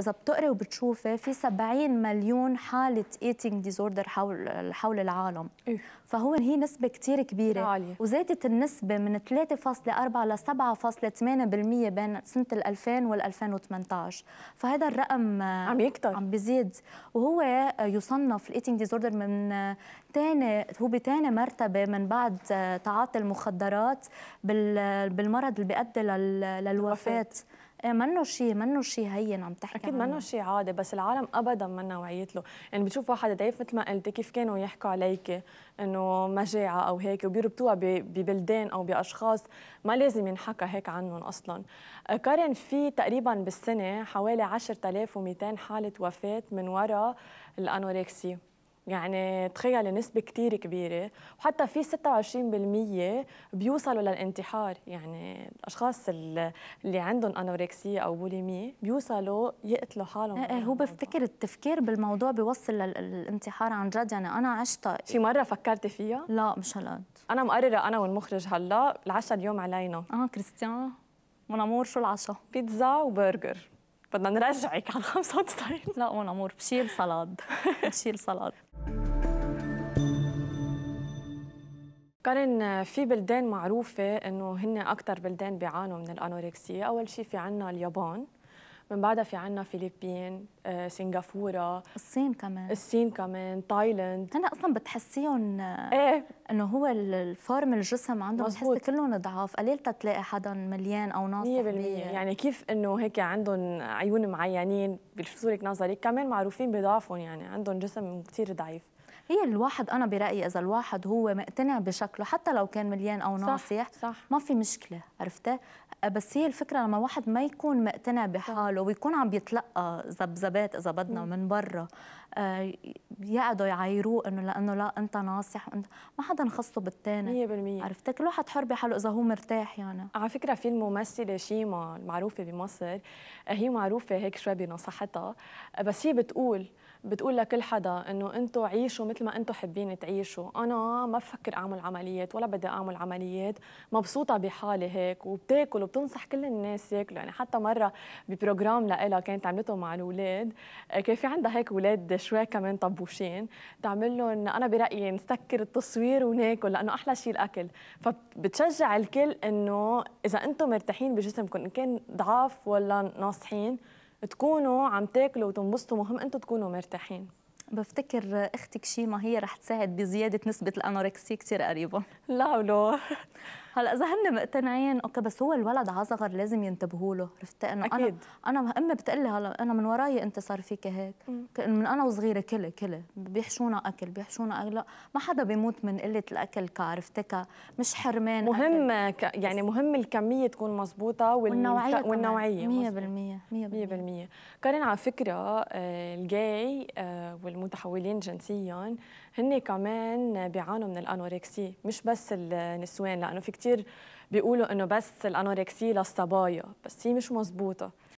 اذا بتقري وبتشوفي في 70 مليون حاله ايتينج ديزوردر حول حول العالم إيه؟ فهو هي نسبه كثير كبيره عالية. وزادت النسبه من 3.4 ل 7.8% بين سنه 2000 وال 2018 فهذا الرقم عم يكتر عم بيزيد وهو يصنف الايتينج ديزوردر من ثاني هو بثاني مرتبه من بعد تعاطي المخدرات بالمرض اللي بيؤدي للوفاه آه، منه شيء منه شيء هين عم تحكي اكيد منه شيء عادي بس العالم ابدا ما وعيت له يعني بتشوف واحد ضعيف إيه مثل ما قلتي كيف كانوا يحكوا عليك انه مجاعه او هيك وبيربطوها ببلدان او باشخاص ما لازم ينحكى هيك عنهم اصلا كارين آه، في تقريبا بالسنه حوالي 10200 حاله وفاه من وراء الانوركسيا يعني تخيل نسبة كتير كبيرة وحتى في 26% بيوصلوا للانتحار يعني الأشخاص اللي عندهم أنوركسية أو بوليمية بيوصلوا يقتلوا حالهم آه هو بفتكر التفكير بالموضوع بيوصل للانتحار عن جد يعني أنا عشتها شي مرة فكرتي فيها؟ لا مش هالقد أنا مقررة أنا والمخرج هلا العشاء اليوم علينا آه كريستيان منامور شو العشاء؟ بيتزا وبرجر بدنا نرجعك على 95 لا ونامور بشيل صلاد بشيل صلاد كارين في بلدان معروفة أنه هن أكثر بلدان بيعانوا من الأنوركسيا أول شيء في عنا اليابان من بعدها في عنا فلبين آه، سنغافوره الصين كمان الصين كمان تايلاند هلا اصلا بتحسيهم آه، ايه انه هو الفورم الجسم عندهم بتحسي كلهم ضعاف قليل تتلاقي حدا مليان او ناصح 100% يعني كيف انه هيك عندهم عيون معينين بيلفتوا لك نظرك كمان معروفين بضعفهم يعني عندهم جسم كثير ضعيف هي الواحد انا برايي اذا الواحد هو مقتنع بشكله حتى لو كان مليان او ناصح صح, صح. ما في مشكله عرفتي آه، بس هي الفكره لما واحد ما يكون مقتنع بحاله ويكون عم بيتلقى ذبذبات اذا بدنا من برا آه، يقعدوا يعايروه انه لانه لا انت ناصح وانت ما حدا نخصه بالثاني 100% عرفت كل واحد حر بحاله اذا هو مرتاح يعني على فكره في الممثله شيما المعروفه بمصر آه، هي معروفه هيك شوي بنصحتها بس هي بتقول بتقول لكل حدا انه انتم عيشوا مثل ما انتم حابين تعيشوا انا ما بفكر اعمل عمليات ولا بدي اعمل عمليات مبسوطه بحالي هيك وبتاكل وبتنصح كل الناس ياكلوا يعني حتى مره ببروجرام لها كانت عملته مع الاولاد آه، كان في عندها هيك اولاد شوي كمان طبوشين تعمل لهم انا برايي نسكر التصوير وناكل لانه احلى شيء الاكل فبتشجع الكل انه اذا انتم مرتاحين بجسمكم ان كان ضعاف ولا ناصحين تكونوا عم تاكلوا وتنبسطوا مهم انتم تكونوا مرتاحين بفتكر اختك شيما هي رح تساعد بزياده نسبه الانوركسي كثير قريبه لا ولو هلا اذا هن مقتنعين اوكي بس هو الولد على صغر لازم ينتبهوا له عرفت انه انا انا امي بتقول لي هلا انا من وراي انت صار فيك هيك من انا وصغيره كلي كلي بيحشونا اكل بيحشونا اكل لا ما حدا بيموت من قله الاكل كعرفتك مش حرمان مهم ك... يعني مهم الكميه تكون مزبوطه وال... والنوعيه والنوعيه 100% 100% 100% كارين على فكره آه، الجاي آه، والمتحولين جنسيا هن كمان بيعانوا من الانوركسي مش بس النسوان لانه في كثير بيقولوا انه بس الانوركسيا للصبايا بس هي مش مزبوطه